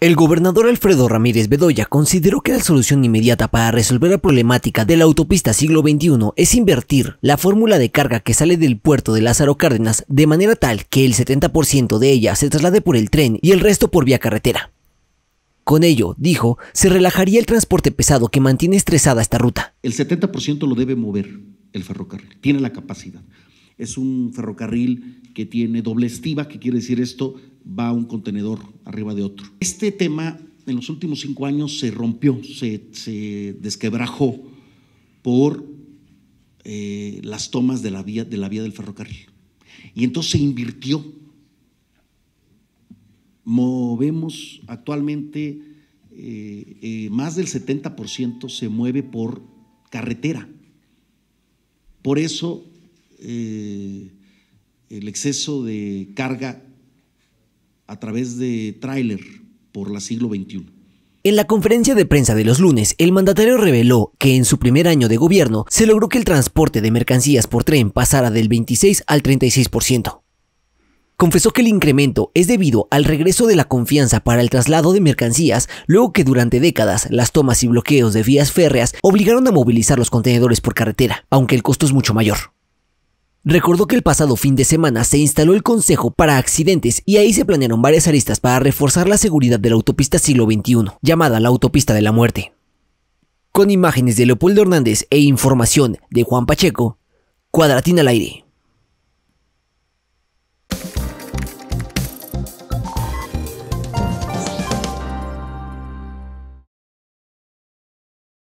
El gobernador Alfredo Ramírez Bedoya consideró que la solución inmediata para resolver la problemática de la autopista siglo XXI es invertir la fórmula de carga que sale del puerto de Lázaro Cárdenas de manera tal que el 70% de ella se traslade por el tren y el resto por vía carretera. Con ello, dijo, se relajaría el transporte pesado que mantiene estresada esta ruta. El 70% lo debe mover el ferrocarril, tiene la capacidad. Es un ferrocarril que tiene doble estiva, que quiere decir esto, va un contenedor arriba de otro. Este tema en los últimos cinco años se rompió, se, desquebrajó por eh, las tomas de la, vía, del ferrocarril. Y entonces se invirtió. Movemos actualmente eh, eh, más del 70% se mueve por carretera. Por eso el exceso de carga a través de tráiler por la siglo XXI. En la conferencia de prensa de los lunes, el mandatario reveló que en su primer año de gobierno se logró que el transporte de mercancías por tren pasara del 26 al 36%. Confesó que el incremento es debido al regreso de la confianza para el traslado de mercancías, luego que durante décadas las tomas y bloqueos de vías férreas obligaron a movilizar los contenedores por carretera, aunque el costo es mucho mayor. Recordó que el pasado fin de semana se instaló el Consejo para Accidentes y ahí se planearon varias aristas para reforzar la seguridad de la autopista siglo XXI, llamada la Autopista de la Muerte. Con imágenes de Leopoldo Hernández e información de Juan Pacheco, Cuadratín al aire.